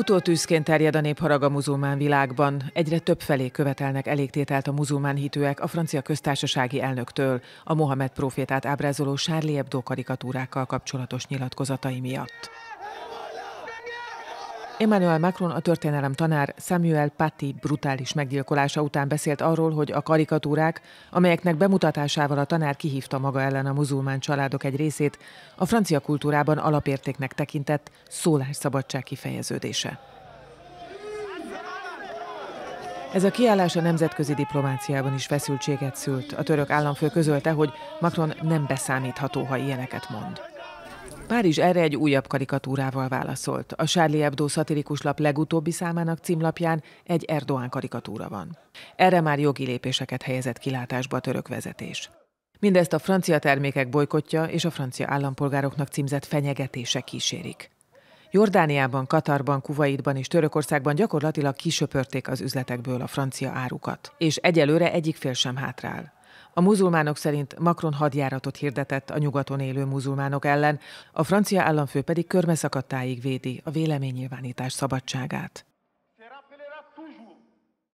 tűzként terjed a népharag a muzulmán világban. Egyre több felé követelnek elégtételt a muzulmán hitőek a francia köztársasági elnöktől, a Mohamed profétát ábrázoló Charlie Hebdo karikatúrákkal kapcsolatos nyilatkozatai miatt. Emmanuel Macron a történelem tanár Samuel Paty brutális meggyilkolása után beszélt arról, hogy a karikatúrák, amelyeknek bemutatásával a tanár kihívta maga ellen a muzulmán családok egy részét, a francia kultúrában alapértéknek tekintett szólásszabadság kifejeződése. Ez a kiállás a nemzetközi diplomáciában is feszültséget szült. A török államfő közölte, hogy Macron nem beszámítható, ha ilyeneket mond. Párizs erre egy újabb karikatúrával válaszolt. A Charlie Hebdo szatirikus lap legutóbbi számának címlapján egy Erdoğan karikatúra van. Erre már jogi lépéseket helyezett kilátásba a török vezetés. Mindezt a francia termékek bolykotja és a francia állampolgároknak címzett fenyegetése kísérik. Jordániában, Katarban, Kuwaitban és Törökországban gyakorlatilag kisöpörték az üzletekből a francia árukat, és egyelőre egyik fél sem hátrál. A muzulmánok szerint Macron hadjáratot hirdetett a nyugaton élő muzulmánok ellen, a francia államfő pedig körmeszakadtáig védi a véleménynyilvánítás szabadságát.